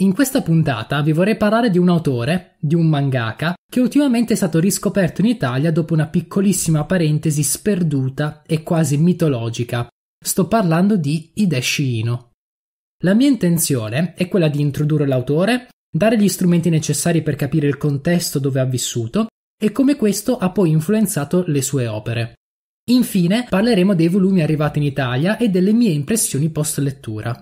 In questa puntata vi vorrei parlare di un autore, di un mangaka, che ultimamente è stato riscoperto in Italia dopo una piccolissima parentesi sperduta e quasi mitologica. Sto parlando di Hideshi Ino. La mia intenzione è quella di introdurre l'autore, dare gli strumenti necessari per capire il contesto dove ha vissuto e come questo ha poi influenzato le sue opere. Infine parleremo dei volumi arrivati in Italia e delle mie impressioni post lettura.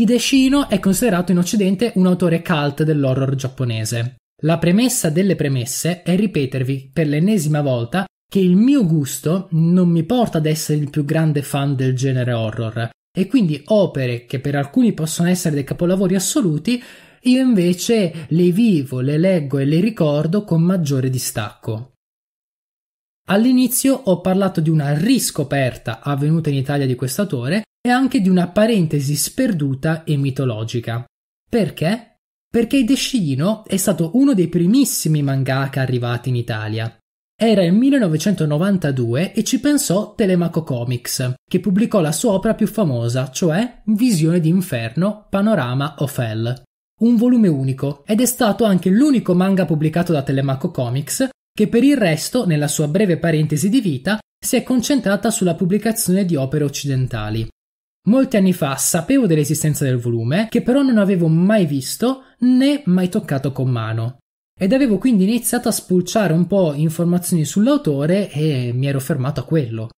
Hideshino è considerato in Occidente un autore cult dell'horror giapponese. La premessa delle premesse è ripetervi per l'ennesima volta che il mio gusto non mi porta ad essere il più grande fan del genere horror e quindi opere che per alcuni possono essere dei capolavori assoluti, io invece le vivo, le leggo e le ricordo con maggiore distacco. All'inizio ho parlato di una riscoperta avvenuta in Italia di quest'autore e anche di una parentesi sperduta e mitologica. Perché? Perché Descino è stato uno dei primissimi mangaka arrivati in Italia. Era il 1992 e ci pensò Telemaco Comics, che pubblicò la sua opera più famosa, cioè Visione d'Inferno, Panorama of Hell. Un volume unico, ed è stato anche l'unico manga pubblicato da Telemaco Comics, che per il resto, nella sua breve parentesi di vita, si è concentrata sulla pubblicazione di opere occidentali. Molti anni fa sapevo dell'esistenza del volume, che però non avevo mai visto né mai toccato con mano. Ed avevo quindi iniziato a spulciare un po' informazioni sull'autore e mi ero fermato a quello.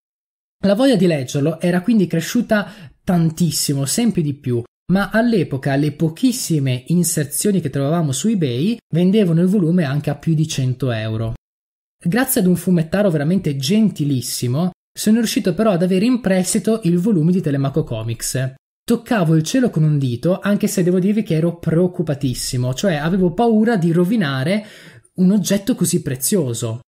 La voglia di leggerlo era quindi cresciuta tantissimo, sempre di più, ma all'epoca le pochissime inserzioni che trovavamo su eBay vendevano il volume anche a più di 100 euro. Grazie ad un fumettaro veramente gentilissimo, sono riuscito però ad avere in prestito il volume di Telemaco Comics. Toccavo il cielo con un dito, anche se devo dirvi che ero preoccupatissimo, cioè avevo paura di rovinare un oggetto così prezioso.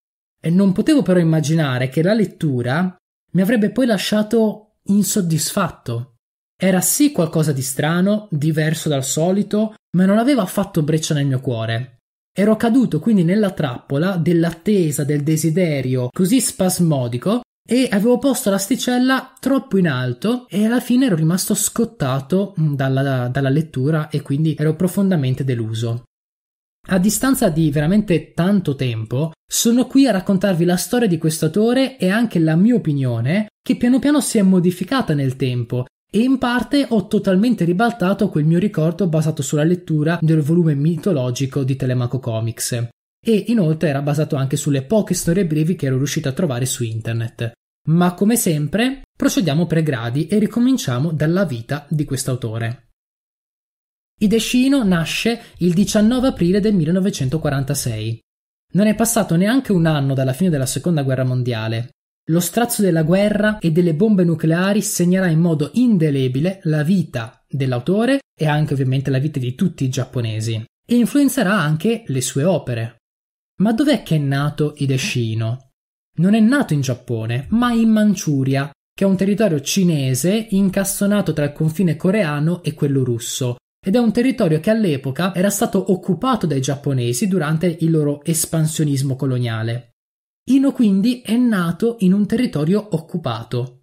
E non potevo però immaginare che la lettura mi avrebbe poi lasciato insoddisfatto. Era sì qualcosa di strano, diverso dal solito, ma non aveva affatto breccia nel mio cuore. Ero caduto quindi nella trappola dell'attesa, del desiderio così spasmodico e avevo posto l'asticella troppo in alto e alla fine ero rimasto scottato mm, dalla, dalla lettura e quindi ero profondamente deluso. A distanza di veramente tanto tempo, sono qui a raccontarvi la storia di questo autore e anche la mia opinione, che piano piano si è modificata nel tempo e in parte ho totalmente ribaltato quel mio ricordo basato sulla lettura del volume mitologico di Telemaco Comics e inoltre era basato anche sulle poche storie brevi che ero riuscito a trovare su internet. Ma come sempre, procediamo per gradi e ricominciamo dalla vita di quest'autore. Ideshino nasce il 19 aprile del 1946. Non è passato neanche un anno dalla fine della seconda guerra mondiale. Lo strazio della guerra e delle bombe nucleari segnerà in modo indelebile la vita dell'autore e anche ovviamente la vita di tutti i giapponesi e influenzerà anche le sue opere. Ma dov'è che è nato Ideshino? Non è nato in Giappone, ma in Manciuria, che è un territorio cinese incastonato tra il confine coreano e quello russo, ed è un territorio che all'epoca era stato occupato dai giapponesi durante il loro espansionismo coloniale. Ino quindi è nato in un territorio occupato,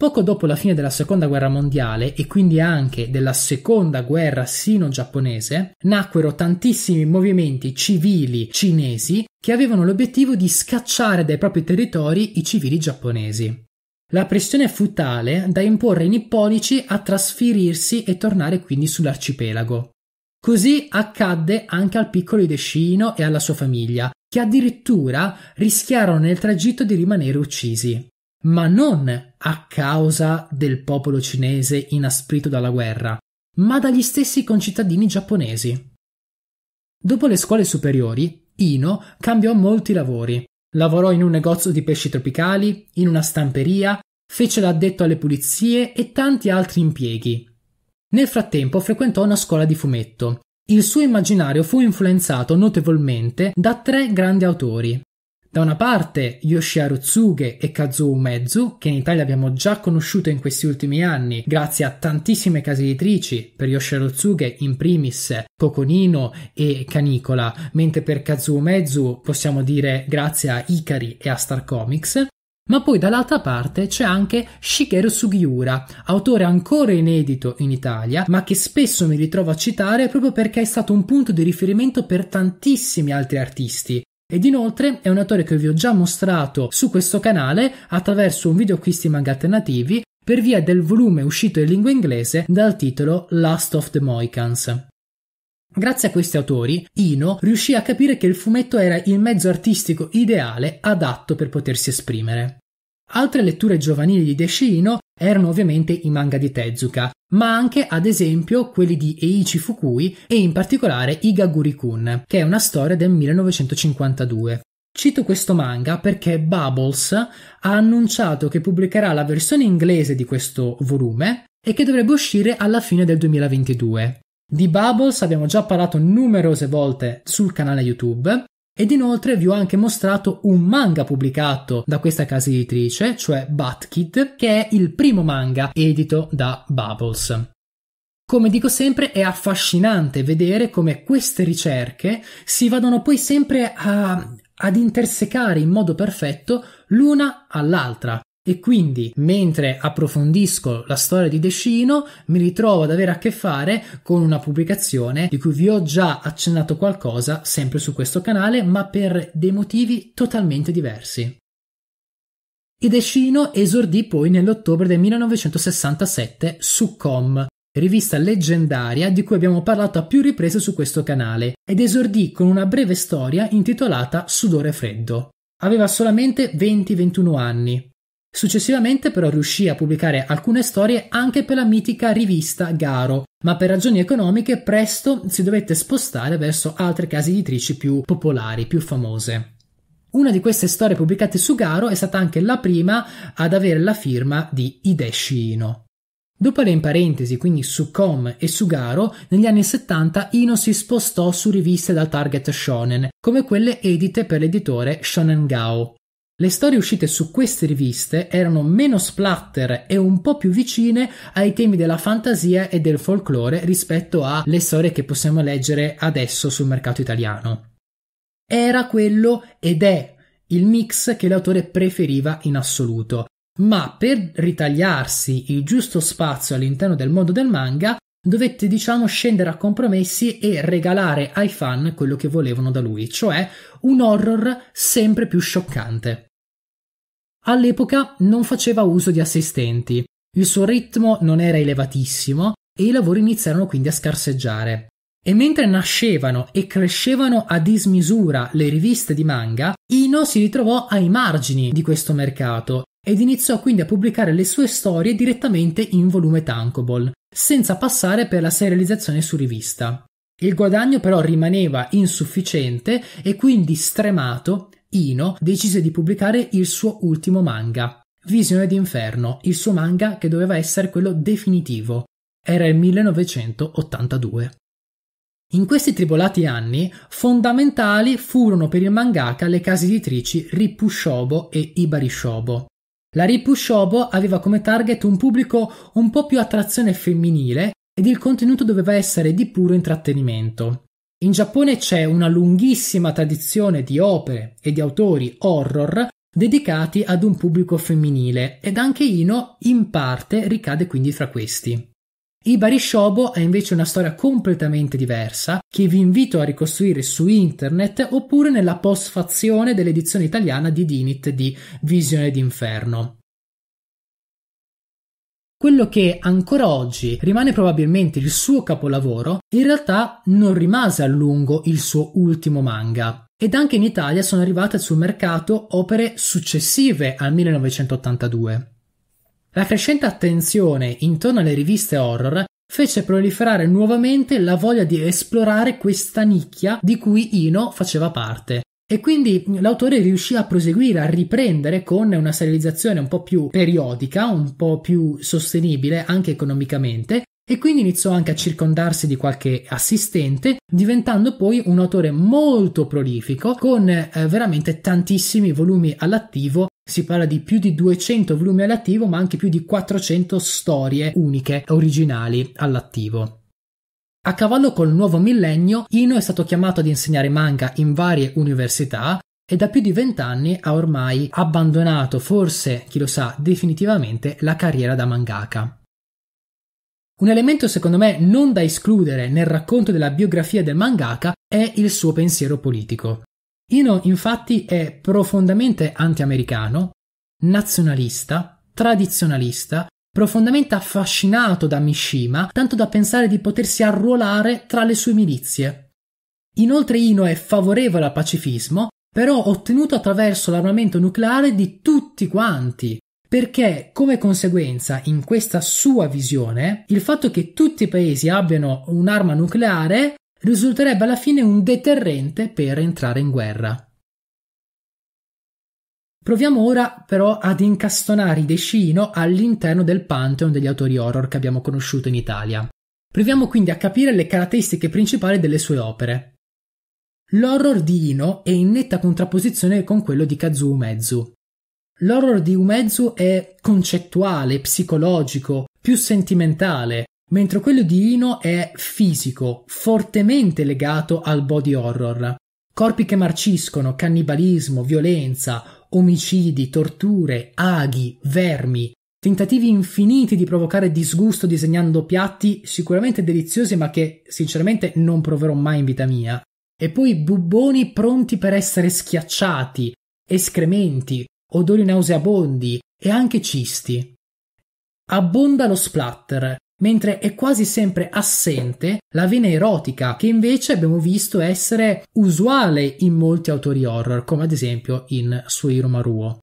Poco dopo la fine della seconda guerra mondiale e quindi anche della seconda guerra sino-giapponese, nacquero tantissimi movimenti civili cinesi che avevano l'obiettivo di scacciare dai propri territori i civili giapponesi. La pressione fu tale da imporre ai nipponici a trasferirsi e tornare quindi sull'arcipelago. Così accadde anche al piccolo Ideshino e alla sua famiglia, che addirittura rischiarono nel tragitto di rimanere uccisi ma non a causa del popolo cinese inasprito dalla guerra, ma dagli stessi concittadini giapponesi. Dopo le scuole superiori, Ino cambiò molti lavori. Lavorò in un negozio di pesci tropicali, in una stamperia, fece l'addetto alle pulizie e tanti altri impieghi. Nel frattempo frequentò una scuola di fumetto. Il suo immaginario fu influenzato notevolmente da tre grandi autori: da una parte Yoshiharu Tsuge e Kazuo Umezu, che in Italia abbiamo già conosciuto in questi ultimi anni grazie a tantissime case editrici, per Yoshiharu Tsuge in primis Coconino e Canicola, mentre per Kazuo Umezu possiamo dire grazie a Ikari e a Star Comics. Ma poi dall'altra parte c'è anche Shigeru Sugiura, autore ancora inedito in Italia, ma che spesso mi ritrovo a citare proprio perché è stato un punto di riferimento per tantissimi altri artisti, ed inoltre è un autore che vi ho già mostrato su questo canale attraverso un video acquisti manga alternativi per via del volume uscito in lingua inglese dal titolo Last of the Moicans. Grazie a questi autori, Ino riuscì a capire che il fumetto era il mezzo artistico ideale adatto per potersi esprimere. Altre letture giovanili di Deshino erano ovviamente i manga di Tezuka, ma anche ad esempio quelli di Eiichi Fukui e in particolare Igaguri-kun, che è una storia del 1952. Cito questo manga perché Bubbles ha annunciato che pubblicherà la versione inglese di questo volume e che dovrebbe uscire alla fine del 2022. Di Bubbles abbiamo già parlato numerose volte sul canale YouTube ed inoltre vi ho anche mostrato un manga pubblicato da questa casa editrice, cioè Batkid, che è il primo manga edito da Bubbles. Come dico sempre, è affascinante vedere come queste ricerche si vadano poi sempre a, ad intersecare in modo perfetto l'una all'altra. E quindi, mentre approfondisco la storia di Decino, mi ritrovo ad avere a che fare con una pubblicazione di cui vi ho già accennato qualcosa, sempre su questo canale, ma per dei motivi totalmente diversi. E Decino esordì poi nell'ottobre del 1967 su Com, rivista leggendaria di cui abbiamo parlato a più riprese su questo canale, ed esordì con una breve storia intitolata Sudore freddo. Aveva solamente 20-21 anni, Successivamente però riuscì a pubblicare alcune storie anche per la mitica rivista Garo, ma per ragioni economiche presto si dovette spostare verso altre case editrici più popolari, più famose. Una di queste storie pubblicate su Garo è stata anche la prima ad avere la firma di Hideshi Ino. Dopo le in parentesi, quindi su Com e su Garo, negli anni 70 Ino si spostò su riviste dal target shonen, come quelle edite per l'editore Shonen Gao, le storie uscite su queste riviste erano meno splatter e un po' più vicine ai temi della fantasia e del folklore rispetto alle storie che possiamo leggere adesso sul mercato italiano. Era quello ed è il mix che l'autore preferiva in assoluto, ma per ritagliarsi il giusto spazio all'interno del mondo del manga dovette diciamo scendere a compromessi e regalare ai fan quello che volevano da lui, cioè un horror sempre più scioccante. All'epoca non faceva uso di assistenti, il suo ritmo non era elevatissimo e i lavori iniziarono quindi a scarseggiare. E mentre nascevano e crescevano a dismisura le riviste di manga, Ino si ritrovò ai margini di questo mercato ed iniziò quindi a pubblicare le sue storie direttamente in volume tankoball, senza passare per la serializzazione su rivista. Il guadagno però rimaneva insufficiente e quindi stremato Ino decise di pubblicare il suo ultimo manga, Visione d'Inferno, il suo manga che doveva essere quello definitivo. Era il 1982. In questi tribolati anni, fondamentali furono per il mangaka le case editrici Ripushobo e Ibarishobo. La Ripushobo aveva come target un pubblico un po' più attrazione femminile ed il contenuto doveva essere di puro intrattenimento. In Giappone c'è una lunghissima tradizione di opere e di autori horror dedicati ad un pubblico femminile ed anche Ino in parte ricade quindi fra questi. Ibari Shobo è invece una storia completamente diversa che vi invito a ricostruire su internet oppure nella postfazione dell'edizione italiana di Dinit di Visione d'inferno. Quello che ancora oggi rimane probabilmente il suo capolavoro, in realtà non rimase a lungo il suo ultimo manga. Ed anche in Italia sono arrivate sul mercato opere successive al 1982. La crescente attenzione intorno alle riviste horror fece proliferare nuovamente la voglia di esplorare questa nicchia di cui Ino faceva parte e quindi l'autore riuscì a proseguire, a riprendere con una serializzazione un po' più periodica, un po' più sostenibile anche economicamente, e quindi iniziò anche a circondarsi di qualche assistente, diventando poi un autore molto prolifico, con eh, veramente tantissimi volumi all'attivo. Si parla di più di 200 volumi all'attivo, ma anche più di 400 storie uniche, originali all'attivo. A cavallo col nuovo millennio, Ino è stato chiamato ad insegnare manga in varie università e da più di vent'anni ha ormai abbandonato, forse, chi lo sa, definitivamente la carriera da mangaka. Un elemento secondo me non da escludere nel racconto della biografia del mangaka è il suo pensiero politico. Ino infatti è profondamente anti-americano, nazionalista, tradizionalista profondamente affascinato da Mishima, tanto da pensare di potersi arruolare tra le sue milizie. Inoltre Ino è favorevole al pacifismo, però ottenuto attraverso l'armamento nucleare di tutti quanti, perché come conseguenza in questa sua visione il fatto che tutti i paesi abbiano un'arma nucleare risulterebbe alla fine un deterrente per entrare in guerra. Proviamo ora però ad incastonare i Decino all'interno del pantheon degli autori horror che abbiamo conosciuto in Italia. Proviamo quindi a capire le caratteristiche principali delle sue opere. L'horror di Ino è in netta contrapposizione con quello di Kazuo Umezu. L'horror di Umezu è concettuale, psicologico, più sentimentale, mentre quello di Ino è fisico, fortemente legato al body horror. Corpi che marciscono, cannibalismo, violenza, omicidi, torture, aghi, vermi, tentativi infiniti di provocare disgusto disegnando piatti sicuramente deliziosi ma che sinceramente non proverò mai in vita mia, e poi buboni pronti per essere schiacciati, escrementi, odori nauseabondi e anche cisti. Abbonda lo splatter, mentre è quasi sempre assente la vena erotica, che invece abbiamo visto essere usuale in molti autori horror, come ad esempio in Suiro Maruo.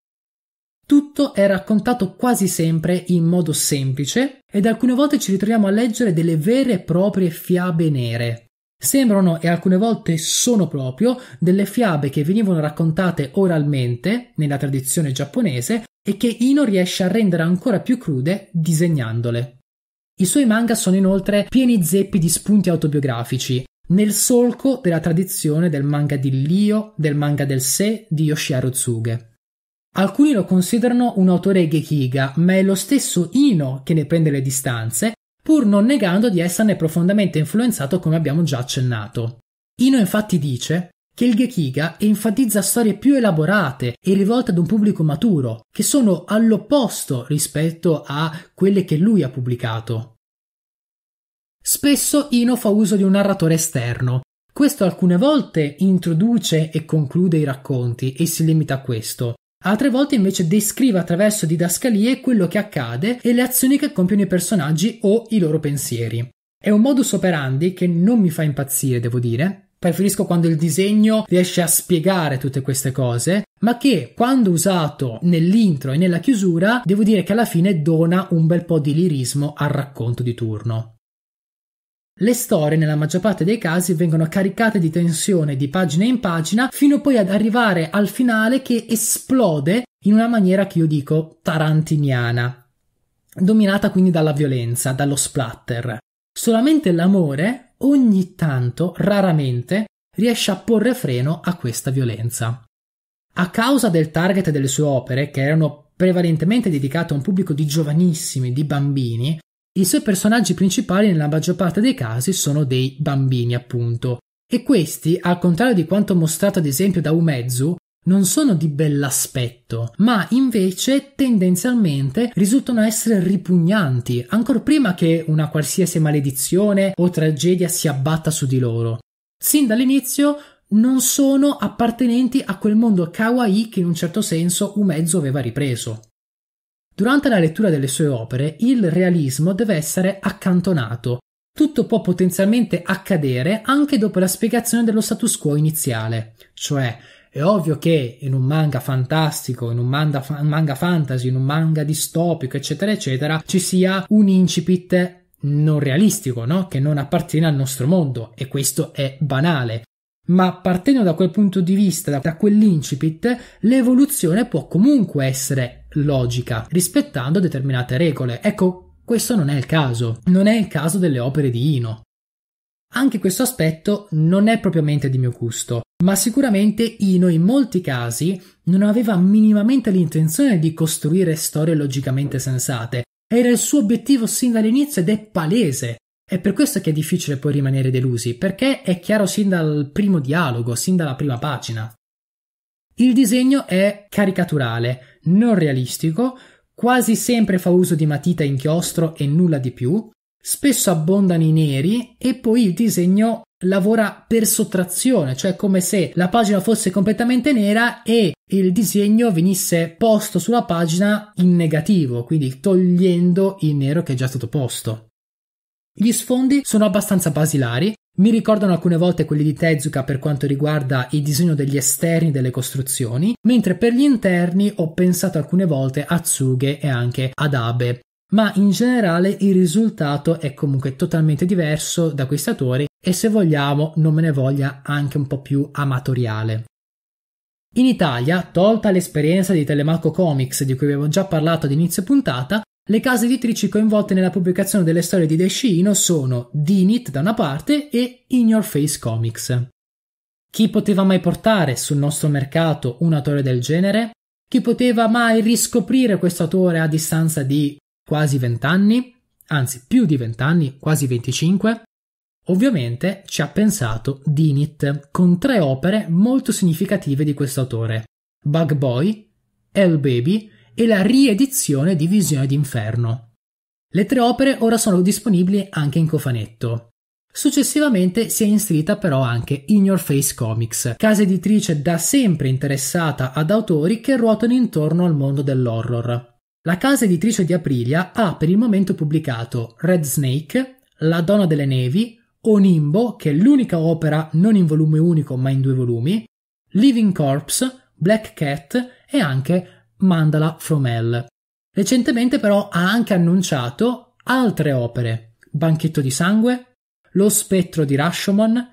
Tutto è raccontato quasi sempre in modo semplice ed alcune volte ci ritroviamo a leggere delle vere e proprie fiabe nere. Sembrano e alcune volte sono proprio delle fiabe che venivano raccontate oralmente nella tradizione giapponese e che Ino riesce a rendere ancora più crude disegnandole. I suoi manga sono inoltre pieni zeppi di spunti autobiografici, nel solco della tradizione del manga di Lio, del manga del sé di Yoshiharu Tsuge. Alcuni lo considerano un autore gekiga, ma è lo stesso Ino che ne prende le distanze, pur non negando di esserne profondamente influenzato come abbiamo già accennato. Ino infatti dice che il Gekiga enfatizza storie più elaborate e rivolte ad un pubblico maturo, che sono all'opposto rispetto a quelle che lui ha pubblicato. Spesso Ino fa uso di un narratore esterno. Questo alcune volte introduce e conclude i racconti e si limita a questo. Altre volte invece descrive attraverso didascalie quello che accade e le azioni che compiono i personaggi o i loro pensieri. È un modus operandi che non mi fa impazzire, devo dire, Preferisco quando il disegno riesce a spiegare tutte queste cose, ma che quando usato nell'intro e nella chiusura, devo dire che alla fine dona un bel po' di lirismo al racconto di turno. Le storie, nella maggior parte dei casi, vengono caricate di tensione di pagina in pagina, fino poi ad arrivare al finale che esplode in una maniera che io dico tarantiniana, dominata quindi dalla violenza, dallo splatter. Solamente l'amore ogni tanto, raramente, riesce a porre freno a questa violenza. A causa del target delle sue opere, che erano prevalentemente dedicate a un pubblico di giovanissimi, di bambini, i suoi personaggi principali nella maggior parte dei casi sono dei bambini, appunto. E questi, al contrario di quanto mostrato ad esempio da Umezu, non sono di bell'aspetto, ma invece tendenzialmente risultano essere ripugnanti, ancor prima che una qualsiasi maledizione o tragedia si abbatta su di loro. Sin dall'inizio non sono appartenenti a quel mondo kawaii che in un certo senso Umezzo aveva ripreso. Durante la lettura delle sue opere, il realismo deve essere accantonato. Tutto può potenzialmente accadere anche dopo la spiegazione dello status quo iniziale, cioè è ovvio che in un manga fantastico, in un manga, manga fantasy, in un manga distopico, eccetera, eccetera, ci sia un incipit non realistico, no? che non appartiene al nostro mondo e questo è banale. Ma partendo da quel punto di vista, da quell'incipit, l'evoluzione può comunque essere logica, rispettando determinate regole. Ecco, questo non è il caso. Non è il caso delle opere di Ino. Anche questo aspetto non è propriamente di mio gusto, ma sicuramente Ino in molti casi non aveva minimamente l'intenzione di costruire storie logicamente sensate. Era il suo obiettivo sin dall'inizio ed è palese. È per questo che è difficile poi rimanere delusi, perché è chiaro sin dal primo dialogo, sin dalla prima pagina. Il disegno è caricaturale, non realistico, quasi sempre fa uso di matita e inchiostro e nulla di più, spesso abbondano i neri e poi il disegno lavora per sottrazione, cioè come se la pagina fosse completamente nera e il disegno venisse posto sulla pagina in negativo, quindi togliendo il nero che è già stato posto. Gli sfondi sono abbastanza basilari, mi ricordano alcune volte quelli di Tezuka per quanto riguarda il disegno degli esterni delle costruzioni, mentre per gli interni ho pensato alcune volte a Tsuge e anche ad Abe, ma in generale il risultato è comunque totalmente diverso da questi autori e se vogliamo, non me ne voglia, anche un po' più amatoriale. In Italia, tolta l'esperienza di Telemaco Comics di cui avevo già parlato ad inizio puntata, le case editrici coinvolte nella pubblicazione delle storie di Descino sono Dinit da una parte e In Your Face Comics. Chi poteva mai portare sul nostro mercato un autore del genere? Chi poteva mai riscoprire questo autore a distanza di quasi 20 anni, anzi più di 20 anni, quasi 25, ovviamente ci ha pensato Dinit con tre opere molto significative di questo autore: Bug Boy, Hell Baby e la riedizione di Visione d'Inferno. Le tre opere ora sono disponibili anche in cofanetto. Successivamente si è inserita però anche In Your Face Comics, casa editrice da sempre interessata ad autori che ruotano intorno al mondo dell'horror. La casa editrice di Aprilia ha per il momento pubblicato Red Snake, La donna delle nevi, Onimbo, che è l'unica opera non in volume unico ma in due volumi, Living Corpse, Black Cat e anche Mandala from Hell. Recentemente però ha anche annunciato altre opere, Banchetto di sangue, Lo spettro di Rashomon,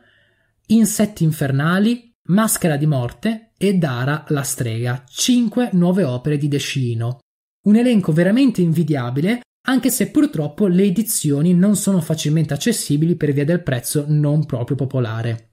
Insetti infernali, Maschera di morte e Dara la strega, cinque nuove opere di Decino. Un elenco veramente invidiabile, anche se purtroppo le edizioni non sono facilmente accessibili per via del prezzo non proprio popolare.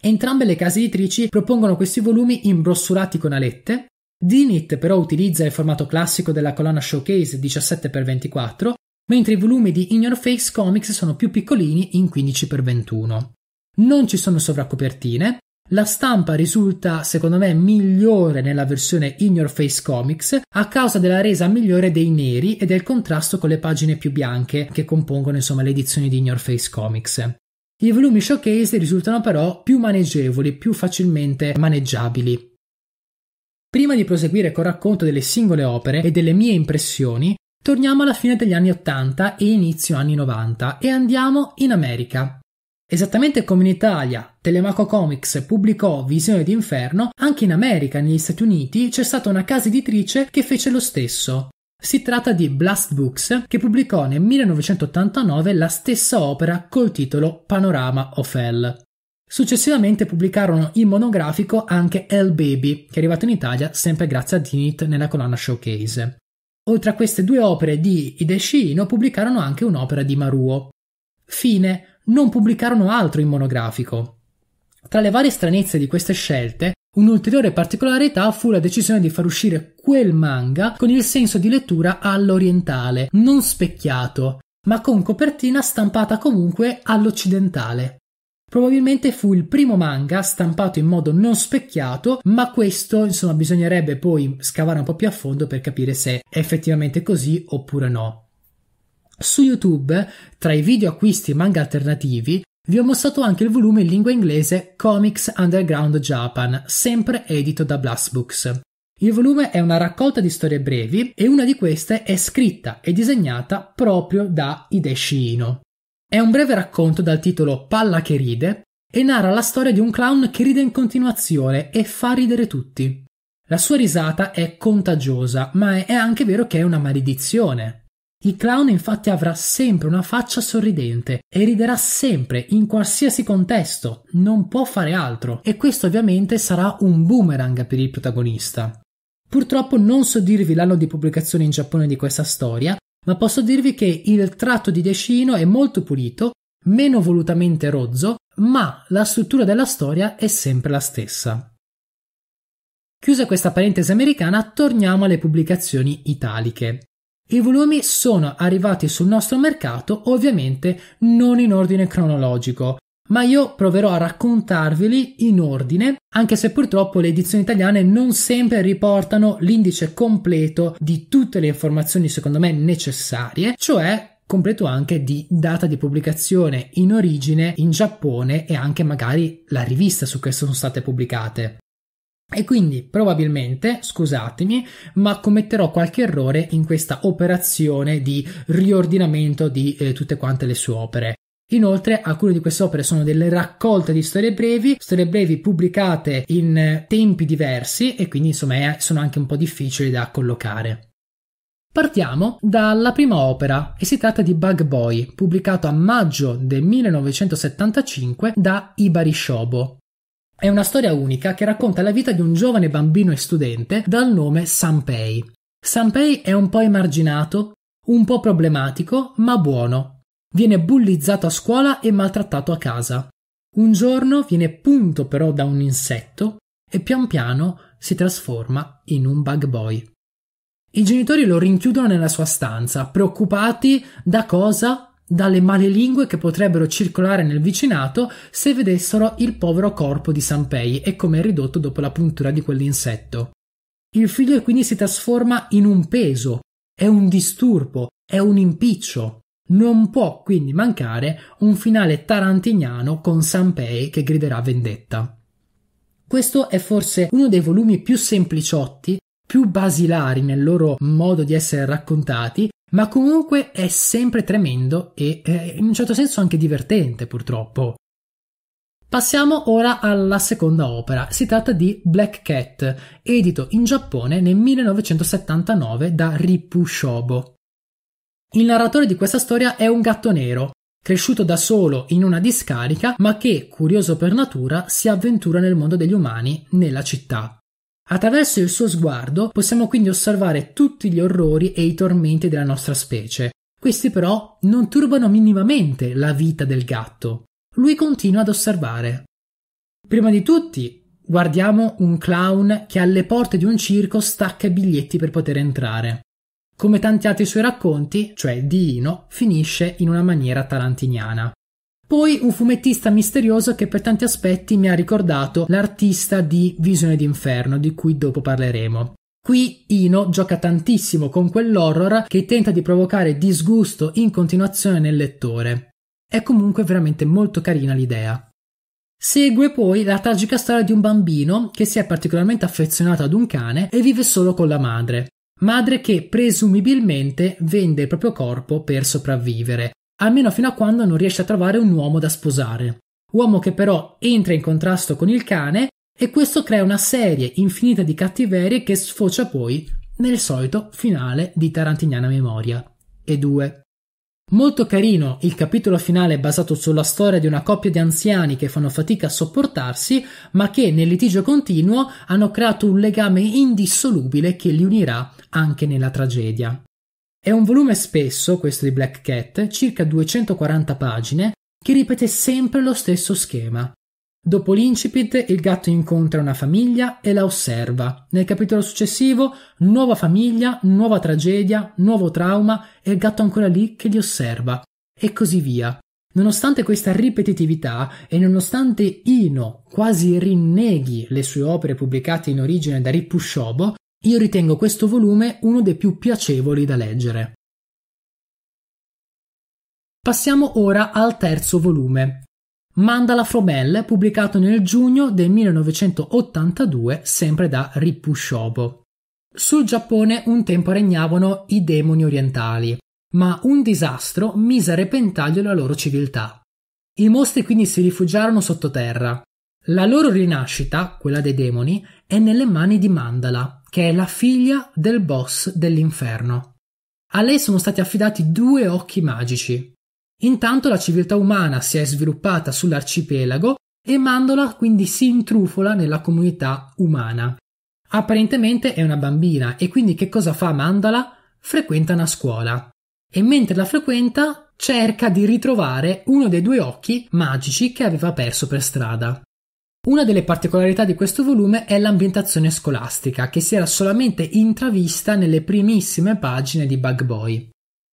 Entrambe le case editrici propongono questi volumi imbrossurati con alette. Dinit però utilizza il formato classico della colonna showcase 17x24, mentre i volumi di In Your Face Comics sono più piccolini in 15x21. Non ci sono sovraccopertine, la stampa risulta, secondo me, migliore nella versione In Your Face Comics a causa della resa migliore dei neri e del contrasto con le pagine più bianche che compongono insomma le edizioni di In Your Face Comics. I volumi showcase risultano però più maneggevoli, più facilmente maneggiabili. Prima di proseguire col racconto delle singole opere e delle mie impressioni, torniamo alla fine degli anni 80 e inizio anni 90 e andiamo in America. Esattamente come in Italia, Telemaco Comics pubblicò Visione d'Inferno, anche in America, negli Stati Uniti, c'è stata una casa editrice che fece lo stesso. Si tratta di Blast Books, che pubblicò nel 1989 la stessa opera col titolo Panorama of Hell. Successivamente pubblicarono in monografico anche Hell Baby, che è arrivato in Italia sempre grazie a Dinit nella colonna showcase. Oltre a queste due opere di Hideshino, pubblicarono anche un'opera di Maruo. Fine non pubblicarono altro in monografico. Tra le varie stranezze di queste scelte, Un'ulteriore particolarità fu la decisione di far uscire quel manga con il senso di lettura all'orientale, non specchiato, ma con copertina stampata comunque all'occidentale. Probabilmente fu il primo manga stampato in modo non specchiato, ma questo insomma bisognerebbe poi scavare un po' più a fondo per capire se è effettivamente così oppure no. Su YouTube, tra i video acquisti manga alternativi, vi ho mostrato anche il volume in lingua inglese Comics Underground Japan, sempre edito da Blast Books. Il volume è una raccolta di storie brevi e una di queste è scritta e disegnata proprio da Hideshi Ino. È un breve racconto dal titolo Palla che ride e narra la storia di un clown che ride in continuazione e fa ridere tutti. La sua risata è contagiosa, ma è anche vero che è una maledizione. Il clown infatti avrà sempre una faccia sorridente e riderà sempre in qualsiasi contesto, non può fare altro e questo ovviamente sarà un boomerang per il protagonista. Purtroppo non so dirvi l'anno di pubblicazione in Giappone di questa storia, ma posso dirvi che il tratto di Decino è molto pulito, meno volutamente rozzo, ma la struttura della storia è sempre la stessa. Chiusa questa parentesi americana, torniamo alle pubblicazioni italiche. I volumi sono arrivati sul nostro mercato ovviamente non in ordine cronologico, ma io proverò a raccontarveli in ordine, anche se purtroppo le edizioni italiane non sempre riportano l'indice completo di tutte le informazioni secondo me necessarie, cioè completo anche di data di pubblicazione in origine in Giappone e anche magari la rivista su cui sono state pubblicate. E quindi probabilmente, scusatemi, ma commetterò qualche errore in questa operazione di riordinamento di eh, tutte quante le sue opere. Inoltre, alcune di queste opere sono delle raccolte di storie brevi, storie brevi pubblicate in eh, tempi diversi e quindi insomma sono anche un po' difficili da collocare. Partiamo dalla prima opera e si tratta di Bug Boy, pubblicato a maggio del 1975 da Ibari Shobo. È una storia unica che racconta la vita di un giovane bambino e studente dal nome Sanpei. Sanpei è un po' emarginato, un po' problematico, ma buono. Viene bullizzato a scuola e maltrattato a casa. Un giorno viene punto però da un insetto e pian piano si trasforma in un bug boy. I genitori lo rinchiudono nella sua stanza, preoccupati da cosa? dalle male lingue che potrebbero circolare nel vicinato se vedessero il povero corpo di Sanpei e come è ridotto dopo la puntura di quell'insetto. Il figlio quindi si trasforma in un peso, è un disturbo, è un impiccio. Non può quindi mancare un finale tarantiniano con Sanpei che griderà vendetta. Questo è forse uno dei volumi più sempliciotti, più basilari nel loro modo di essere raccontati, ma comunque è sempre tremendo e eh, in un certo senso anche divertente purtroppo. Passiamo ora alla seconda opera, si tratta di Black Cat, edito in Giappone nel 1979 da Rippu Shobo. Il narratore di questa storia è un gatto nero, cresciuto da solo in una discarica, ma che, curioso per natura, si avventura nel mondo degli umani, nella città. Attraverso il suo sguardo possiamo quindi osservare tutti gli orrori e i tormenti della nostra specie. Questi però non turbano minimamente la vita del gatto. Lui continua ad osservare. Prima di tutti, guardiamo un clown che alle porte di un circo stacca i biglietti per poter entrare. Come tanti altri suoi racconti, cioè di Ino, finisce in una maniera tarantiniana. Poi un fumettista misterioso che per tanti aspetti mi ha ricordato l'artista di Visione d'Inferno, di cui dopo parleremo. Qui Ino gioca tantissimo con quell'horror che tenta di provocare disgusto in continuazione nel lettore. È comunque veramente molto carina l'idea. Segue poi la tragica storia di un bambino che si è particolarmente affezionato ad un cane e vive solo con la madre. Madre che presumibilmente vende il proprio corpo per sopravvivere, almeno fino a quando non riesce a trovare un uomo da sposare. Uomo che però entra in contrasto con il cane e questo crea una serie infinita di cattiverie che sfocia poi nel solito finale di Tarantiniana Memoria. E due. Molto carino il capitolo finale basato sulla storia di una coppia di anziani che fanno fatica a sopportarsi, ma che nel litigio continuo hanno creato un legame indissolubile che li unirà anche nella tragedia. È un volume spesso, questo di Black Cat, circa 240 pagine, che ripete sempre lo stesso schema. Dopo l'incipit, il gatto incontra una famiglia e la osserva. Nel capitolo successivo, nuova famiglia, nuova tragedia, nuovo trauma e il gatto ancora lì che li osserva. E così via. Nonostante questa ripetitività e nonostante Ino quasi rinneghi le sue opere pubblicate in origine da Ripusciobo, io ritengo questo volume uno dei più piacevoli da leggere. Passiamo ora al terzo volume, Mandala Fromelle, pubblicato nel giugno del 1982 sempre da Rippu Shobo. Sul Giappone un tempo regnavano i demoni orientali, ma un disastro mise a repentaglio la loro civiltà. I mostri quindi si rifugiarono sottoterra, la loro rinascita, quella dei demoni, è nelle mani di Mandala, che è la figlia del boss dell'inferno. A lei sono stati affidati due occhi magici. Intanto la civiltà umana si è sviluppata sull'arcipelago e Mandala quindi si intrufola nella comunità umana. Apparentemente è una bambina e quindi che cosa fa Mandala? Frequenta una scuola. E mentre la frequenta cerca di ritrovare uno dei due occhi magici che aveva perso per strada. Una delle particolarità di questo volume è l'ambientazione scolastica, che si era solamente intravista nelle primissime pagine di Bug Boy.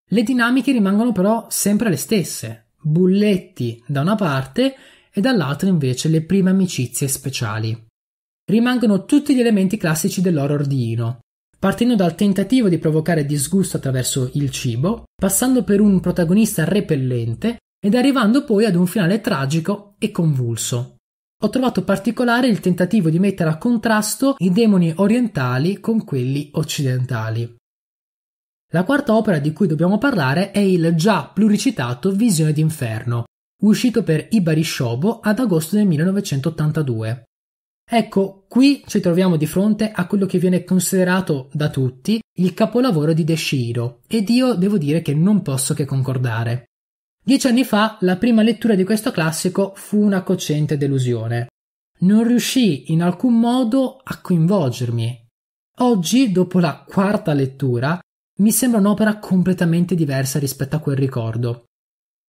Le dinamiche rimangono però sempre le stesse, bulletti da una parte e dall'altra invece le prime amicizie speciali. Rimangono tutti gli elementi classici dell'horror di Ino, partendo dal tentativo di provocare disgusto attraverso il cibo, passando per un protagonista repellente ed arrivando poi ad un finale tragico e convulso. Ho trovato particolare il tentativo di mettere a contrasto i demoni orientali con quelli occidentali. La quarta opera di cui dobbiamo parlare è il già pluricitato Visione d'inferno, uscito per Ibari Shobo ad agosto del 1982. Ecco, qui ci troviamo di fronte a quello che viene considerato da tutti il capolavoro di Deshiro, ed io devo dire che non posso che concordare. Dieci anni fa la prima lettura di questo classico fu una cocente delusione. Non riuscì in alcun modo a coinvolgermi. Oggi, dopo la quarta lettura, mi sembra un'opera completamente diversa rispetto a quel ricordo.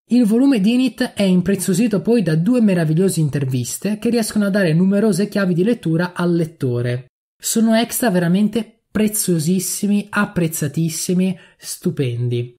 Il volume di Init è impreziosito poi da due meravigliose interviste che riescono a dare numerose chiavi di lettura al lettore. Sono extra veramente preziosissimi, apprezzatissimi, stupendi.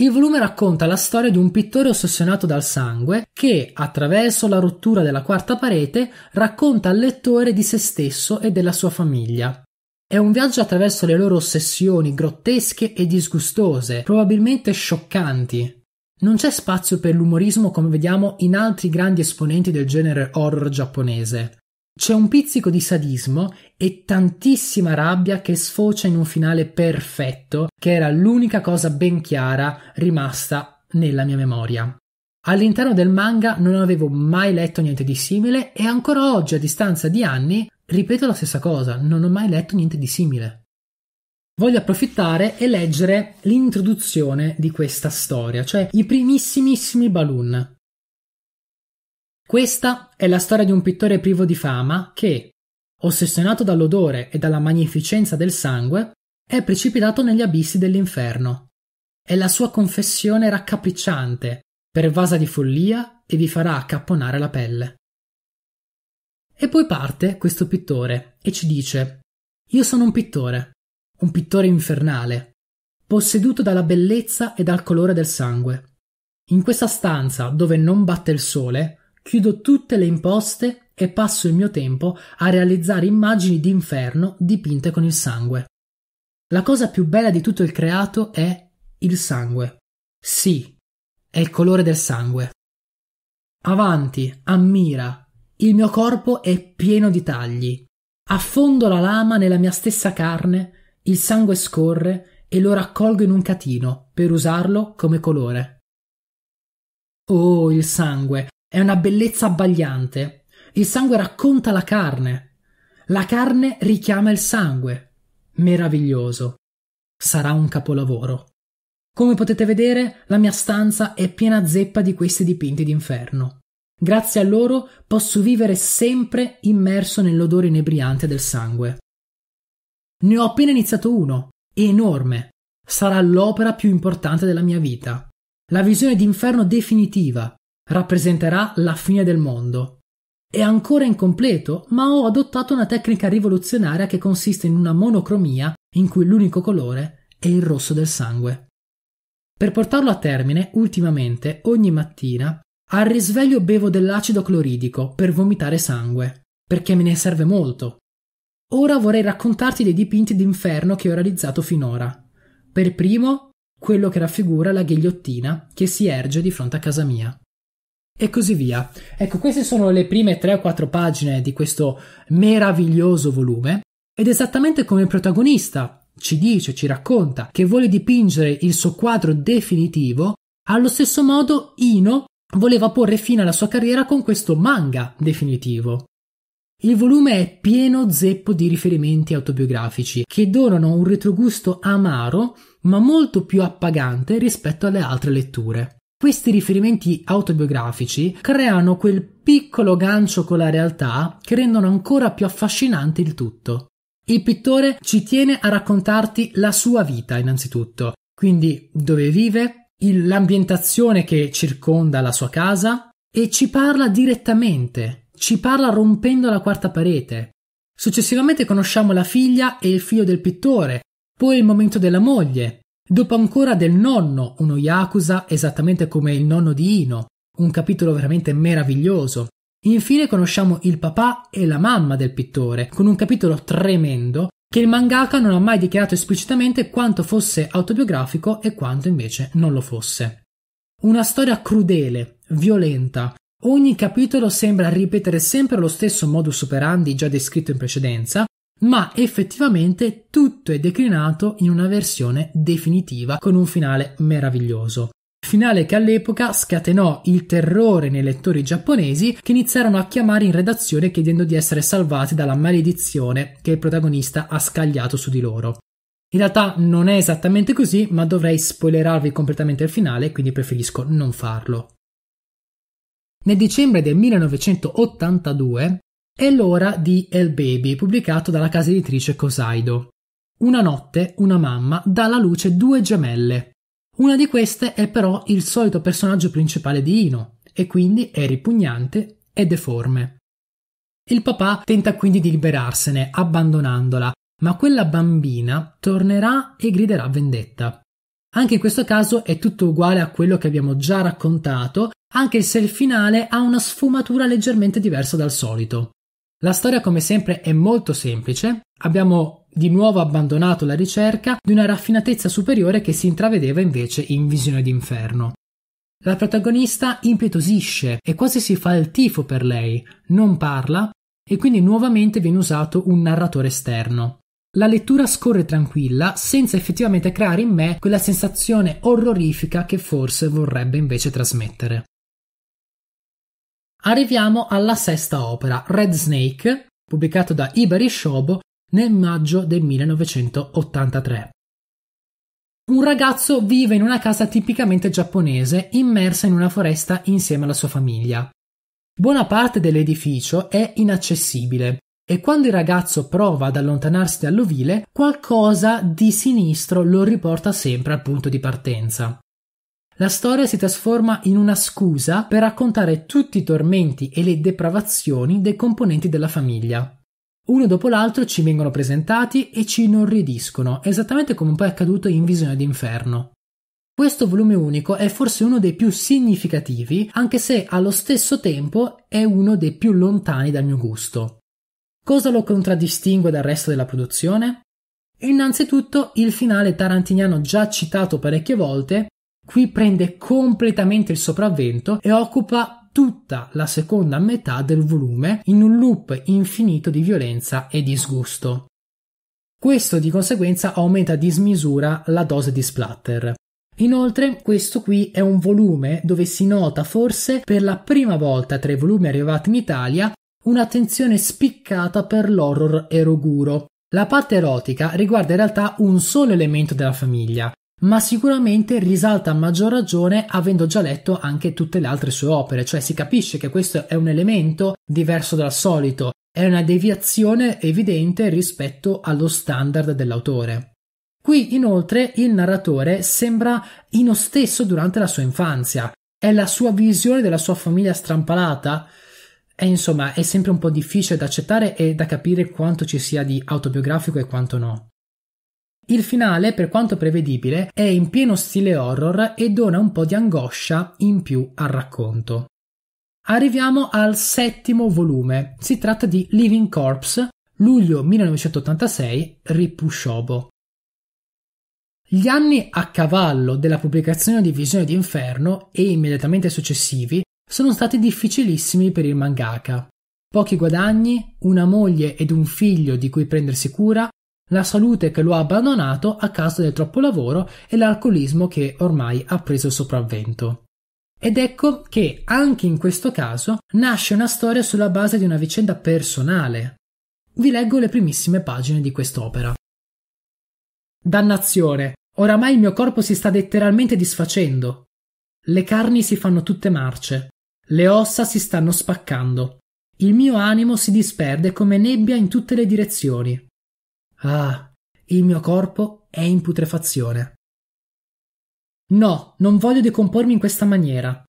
Il volume racconta la storia di un pittore ossessionato dal sangue che, attraverso la rottura della quarta parete, racconta al lettore di se stesso e della sua famiglia. È un viaggio attraverso le loro ossessioni grottesche e disgustose, probabilmente scioccanti. Non c'è spazio per l'umorismo come vediamo in altri grandi esponenti del genere horror giapponese. C'è un pizzico di sadismo e tantissima rabbia che sfocia in un finale perfetto, che era l'unica cosa ben chiara rimasta nella mia memoria. All'interno del manga non avevo mai letto niente di simile e ancora oggi, a distanza di anni, ripeto la stessa cosa, non ho mai letto niente di simile. Voglio approfittare e leggere l'introduzione di questa storia, cioè i primissimissimi balloon. Questa è la storia di un pittore privo di fama che, ossessionato dall'odore e dalla magnificenza del sangue, è precipitato negli abissi dell'inferno. È la sua confessione raccapricciante, pervasa di follia e vi farà accapponare la pelle. E poi parte questo pittore e ci dice: Io sono un pittore, un pittore infernale, posseduto dalla bellezza e dal colore del sangue. In questa stanza, dove non batte il sole, Chiudo tutte le imposte e passo il mio tempo a realizzare immagini d'inferno dipinte con il sangue. La cosa più bella di tutto il creato è il sangue. Sì, è il colore del sangue. Avanti, ammira. Il mio corpo è pieno di tagli. Affondo la lama nella mia stessa carne, il sangue scorre e lo raccolgo in un catino per usarlo come colore. Oh, il sangue, è una bellezza abbagliante. Il sangue racconta la carne. La carne richiama il sangue. Meraviglioso. Sarà un capolavoro. Come potete vedere, la mia stanza è piena zeppa di questi dipinti d'inferno. Grazie a loro posso vivere sempre immerso nell'odore inebriante del sangue. Ne ho appena iniziato uno, enorme. Sarà l'opera più importante della mia vita. La visione d'inferno definitiva, rappresenterà la fine del mondo. È ancora incompleto, ma ho adottato una tecnica rivoluzionaria che consiste in una monocromia in cui l'unico colore è il rosso del sangue. Per portarlo a termine, ultimamente, ogni mattina, al risveglio bevo dell'acido cloridico per vomitare sangue, perché me ne serve molto. Ora vorrei raccontarti dei dipinti d'inferno che ho realizzato finora. Per primo, quello che raffigura la ghigliottina che si erge di fronte a casa mia e così via. Ecco, queste sono le prime 3 o 4 pagine di questo meraviglioso volume ed esattamente come il protagonista ci dice, ci racconta che vuole dipingere il suo quadro definitivo, allo stesso modo Ino voleva porre fine alla sua carriera con questo manga definitivo. Il volume è pieno zeppo di riferimenti autobiografici che donano un retrogusto amaro ma molto più appagante rispetto alle altre letture. Questi riferimenti autobiografici creano quel piccolo gancio con la realtà che rendono ancora più affascinante il tutto. Il pittore ci tiene a raccontarti la sua vita innanzitutto, quindi dove vive, il, l'ambientazione che circonda la sua casa e ci parla direttamente, ci parla rompendo la quarta parete. Successivamente conosciamo la figlia e il figlio del pittore, poi il momento della moglie, Dopo ancora del nonno, uno Yakuza esattamente come il nonno di Ino, un capitolo veramente meraviglioso. Infine conosciamo il papà e la mamma del pittore, con un capitolo tremendo che il mangaka non ha mai dichiarato esplicitamente quanto fosse autobiografico e quanto invece non lo fosse. Una storia crudele, violenta. Ogni capitolo sembra ripetere sempre lo stesso modus operandi già descritto in precedenza, ma effettivamente tutto è declinato in una versione definitiva con un finale meraviglioso. Finale che all'epoca scatenò il terrore nei lettori giapponesi che iniziarono a chiamare in redazione chiedendo di essere salvati dalla maledizione che il protagonista ha scagliato su di loro. In realtà non è esattamente così, ma dovrei spoilerarvi completamente il finale, quindi preferisco non farlo. Nel dicembre del 1982 è l'ora di El Baby, pubblicato dalla casa editrice Cosaido. Una notte una mamma dà alla luce due gemelle. Una di queste è però il solito personaggio principale di Ino, e quindi è ripugnante e deforme. Il papà tenta quindi di liberarsene, abbandonandola, ma quella bambina tornerà e griderà vendetta. Anche in questo caso è tutto uguale a quello che abbiamo già raccontato, anche se il finale ha una sfumatura leggermente diversa dal solito. La storia, come sempre, è molto semplice. Abbiamo di nuovo abbandonato la ricerca di una raffinatezza superiore che si intravedeva invece in Visione d'inferno. La protagonista impietosisce e quasi si fa il tifo per lei, non parla e quindi nuovamente viene usato un narratore esterno. La lettura scorre tranquilla senza effettivamente creare in me quella sensazione orrorifica che forse vorrebbe invece trasmettere. Arriviamo alla sesta opera, Red Snake, pubblicato da Iberi Shobo nel maggio del 1983. Un ragazzo vive in una casa tipicamente giapponese, immersa in una foresta insieme alla sua famiglia. Buona parte dell'edificio è inaccessibile e quando il ragazzo prova ad allontanarsi dall'ovile, qualcosa di sinistro lo riporta sempre al punto di partenza la storia si trasforma in una scusa per raccontare tutti i tormenti e le depravazioni dei componenti della famiglia. Uno dopo l'altro ci vengono presentati e ci inorridiscono, esattamente come poi è accaduto in Visione d'Inferno. Questo volume unico è forse uno dei più significativi, anche se allo stesso tempo è uno dei più lontani dal mio gusto. Cosa lo contraddistingue dal resto della produzione? Innanzitutto il finale tarantiniano già citato parecchie volte, qui prende completamente il sopravvento e occupa tutta la seconda metà del volume in un loop infinito di violenza e disgusto. Questo di conseguenza aumenta a dismisura la dose di splatter. Inoltre, questo qui è un volume dove si nota forse per la prima volta tra i volumi arrivati in Italia un'attenzione spiccata per l'horror eroguro. La parte erotica riguarda in realtà un solo elemento della famiglia, ma sicuramente risalta a maggior ragione avendo già letto anche tutte le altre sue opere, cioè si capisce che questo è un elemento diverso dal solito, è una deviazione evidente rispetto allo standard dell'autore. Qui inoltre il narratore sembra inostesso durante la sua infanzia, è la sua visione della sua famiglia strampalata? E insomma, è sempre un po' difficile da accettare e da capire quanto ci sia di autobiografico e quanto no. Il finale, per quanto prevedibile, è in pieno stile horror e dona un po' di angoscia in più al racconto. Arriviamo al settimo volume. Si tratta di Living Corpse, luglio 1986, Ripushobo. Gli anni a cavallo della pubblicazione di Visione di Inferno e immediatamente successivi sono stati difficilissimi per il mangaka. Pochi guadagni, una moglie ed un figlio di cui prendersi cura, la salute che lo ha abbandonato a causa del troppo lavoro e l'alcolismo che ormai ha preso il sopravvento. Ed ecco che anche in questo caso nasce una storia sulla base di una vicenda personale. Vi leggo le primissime pagine di quest'opera. Dannazione! Oramai il mio corpo si sta letteralmente disfacendo. Le carni si fanno tutte marce. Le ossa si stanno spaccando. Il mio animo si disperde come nebbia in tutte le direzioni. Ah, il mio corpo è in putrefazione. No, non voglio decompormi in questa maniera.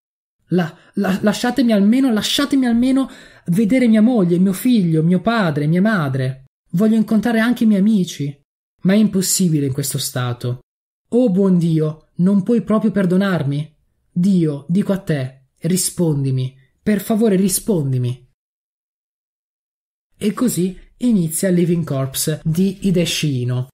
La, la, lasciatemi almeno, lasciatemi almeno vedere mia moglie, mio figlio, mio padre, mia madre. Voglio incontrare anche i miei amici. Ma è impossibile in questo stato. Oh buon Dio, non puoi proprio perdonarmi? Dio, dico a te, rispondimi, per favore rispondimi. E così inizia Living Corpse di Hideshino.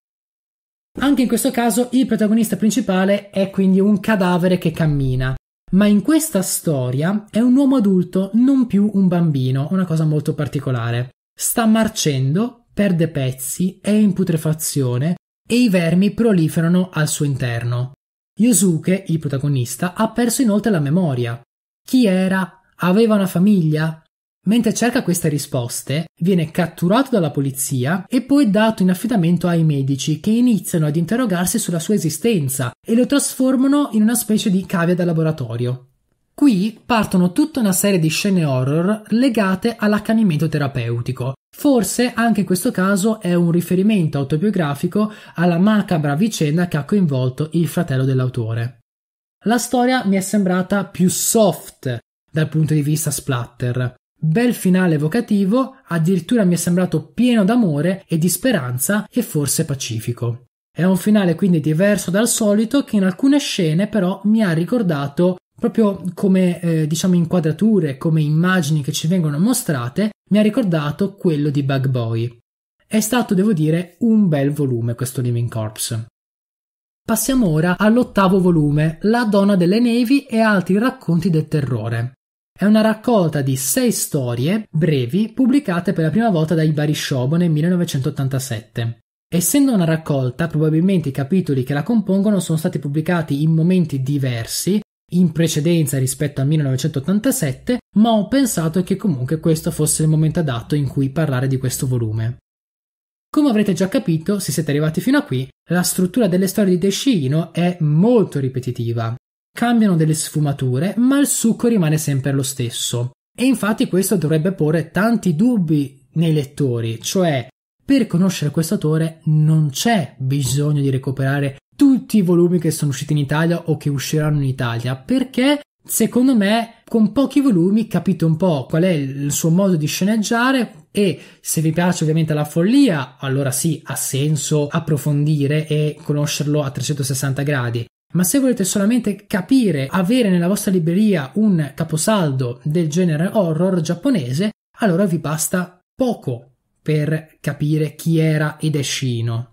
Anche in questo caso il protagonista principale è quindi un cadavere che cammina. Ma in questa storia è un uomo adulto, non più un bambino, una cosa molto particolare. Sta marcendo, perde pezzi, è in putrefazione e i vermi proliferano al suo interno. Yosuke, il protagonista, ha perso inoltre la memoria. Chi era? Aveva una famiglia? Mentre cerca queste risposte, viene catturato dalla polizia e poi dato in affidamento ai medici che iniziano ad interrogarsi sulla sua esistenza e lo trasformano in una specie di cavia da laboratorio. Qui partono tutta una serie di scene horror legate all'accanimento terapeutico. Forse anche in questo caso è un riferimento autobiografico alla macabra vicenda che ha coinvolto il fratello dell'autore. La storia mi è sembrata più soft dal punto di vista splatter, Bel finale evocativo, addirittura mi è sembrato pieno d'amore e di speranza e forse pacifico. È un finale quindi diverso dal solito che in alcune scene però mi ha ricordato proprio come eh, diciamo inquadrature, come immagini che ci vengono mostrate, mi ha ricordato quello di Bug Boy. È stato, devo dire, un bel volume questo Living Corpse. Passiamo ora all'ottavo volume, La donna delle nevi e altri racconti del terrore. È una raccolta di sei storie brevi pubblicate per la prima volta dai Bari Shobo nel 1987. Essendo una raccolta, probabilmente i capitoli che la compongono sono stati pubblicati in momenti diversi, in precedenza rispetto al 1987, ma ho pensato che comunque questo fosse il momento adatto in cui parlare di questo volume. Come avrete già capito, se siete arrivati fino a qui, la struttura delle storie di Deshino è molto ripetitiva cambiano delle sfumature, ma il succo rimane sempre lo stesso. E infatti questo dovrebbe porre tanti dubbi nei lettori, cioè per conoscere questo autore non c'è bisogno di recuperare tutti i volumi che sono usciti in Italia o che usciranno in Italia, perché secondo me con pochi volumi capite un po' qual è il suo modo di sceneggiare e se vi piace ovviamente la follia, allora sì, ha senso approfondire e conoscerlo a 360 gradi. Ma se volete solamente capire, avere nella vostra libreria un caposaldo del genere horror giapponese, allora vi basta poco per capire chi era Edeshino.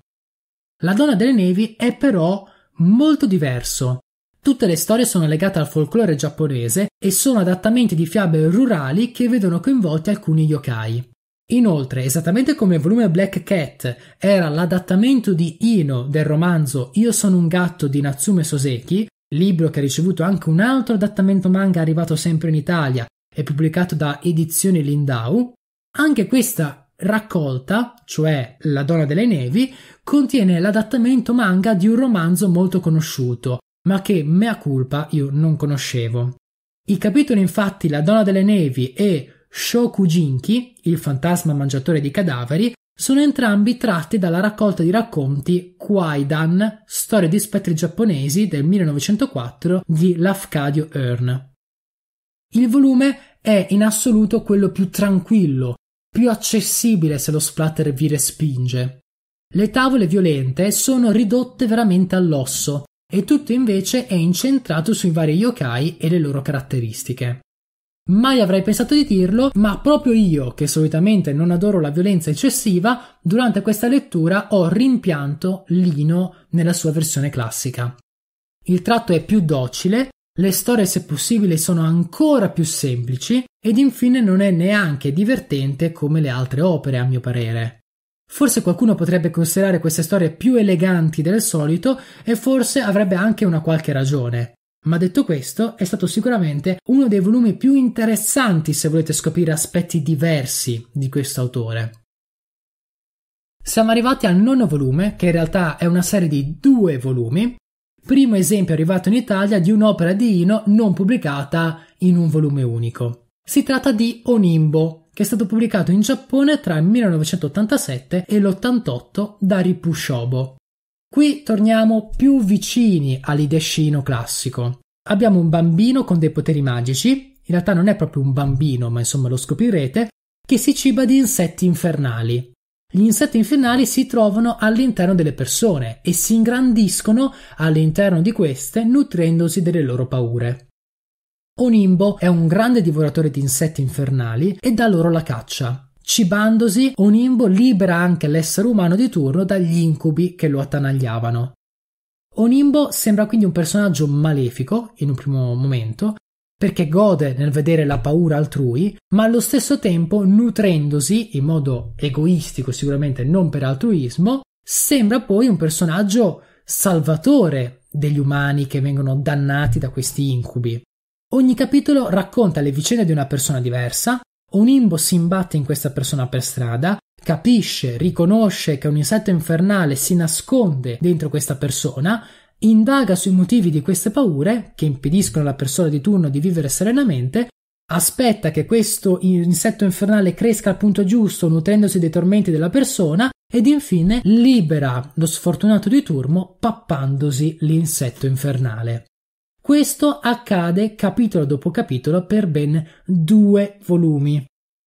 La donna delle nevi è però molto diverso. Tutte le storie sono legate al folklore giapponese e sono adattamenti di fiabe rurali che vedono coinvolti alcuni yokai. Inoltre, esattamente come il volume Black Cat era l'adattamento di Ino del romanzo Io sono un gatto di Natsume Soseki, libro che ha ricevuto anche un altro adattamento manga arrivato sempre in Italia e pubblicato da Edizioni Lindau, anche questa raccolta, cioè La donna delle nevi, contiene l'adattamento manga di un romanzo molto conosciuto, ma che mea culpa io non conoscevo. I capitoli infatti La donna delle nevi e Shokujinki, il fantasma mangiatore di cadaveri, sono entrambi tratti dalla raccolta di racconti Kwaidan, storia di spettri giapponesi del 1904 di Lafcadio Hearn. Il volume è in assoluto quello più tranquillo, più accessibile se lo splatter vi respinge. Le tavole violente sono ridotte veramente all'osso e tutto invece è incentrato sui vari yokai e le loro caratteristiche. Mai avrei pensato di dirlo, ma proprio io, che solitamente non adoro la violenza eccessiva, durante questa lettura ho rimpianto Lino nella sua versione classica. Il tratto è più docile, le storie se possibile sono ancora più semplici ed infine non è neanche divertente come le altre opere, a mio parere. Forse qualcuno potrebbe considerare queste storie più eleganti del solito e forse avrebbe anche una qualche ragione. Ma detto questo, è stato sicuramente uno dei volumi più interessanti se volete scoprire aspetti diversi di questo autore. Siamo arrivati al nono volume, che in realtà è una serie di due volumi. Primo esempio arrivato in Italia di un'opera di Ino non pubblicata in un volume unico. Si tratta di Onimbo, che è stato pubblicato in Giappone tra il 1987 e l'88 da Ripushobo. Qui torniamo più vicini all'Idescino classico. Abbiamo un bambino con dei poteri magici, in realtà non è proprio un bambino, ma insomma lo scoprirete, che si ciba di insetti infernali. Gli insetti infernali si trovano all'interno delle persone e si ingrandiscono all'interno di queste nutrendosi delle loro paure. Onimbo è un grande divoratore di insetti infernali e dà loro la caccia. Cibandosi, Onimbo libera anche l'essere umano di turno dagli incubi che lo attanagliavano. Onimbo sembra quindi un personaggio malefico in un primo momento, perché gode nel vedere la paura altrui, ma allo stesso tempo nutrendosi in modo egoistico, sicuramente non per altruismo, sembra poi un personaggio salvatore degli umani che vengono dannati da questi incubi. Ogni capitolo racconta le vicende di una persona diversa, un imbo si imbatte in questa persona per strada, capisce, riconosce che un insetto infernale si nasconde dentro questa persona, indaga sui motivi di queste paure che impediscono alla persona di turno di vivere serenamente, aspetta che questo insetto infernale cresca al punto giusto nutrendosi dei tormenti della persona ed infine libera lo sfortunato di turno pappandosi l'insetto infernale. Questo accade capitolo dopo capitolo per ben due volumi.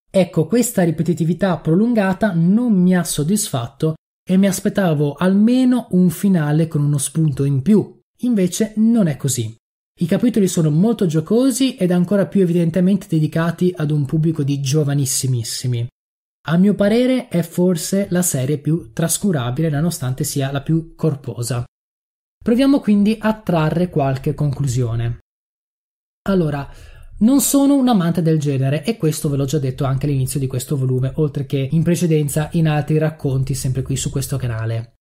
Ecco, questa ripetitività prolungata non mi ha soddisfatto e mi aspettavo almeno un finale con uno spunto in più. Invece non è così. I capitoli sono molto giocosi ed ancora più evidentemente dedicati ad un pubblico di giovanissimissimi. A mio parere è forse la serie più trascurabile nonostante sia la più corposa. Proviamo quindi a trarre qualche conclusione. Allora, non sono un amante del genere e questo ve l'ho già detto anche all'inizio di questo volume, oltre che in precedenza in altri racconti sempre qui su questo canale.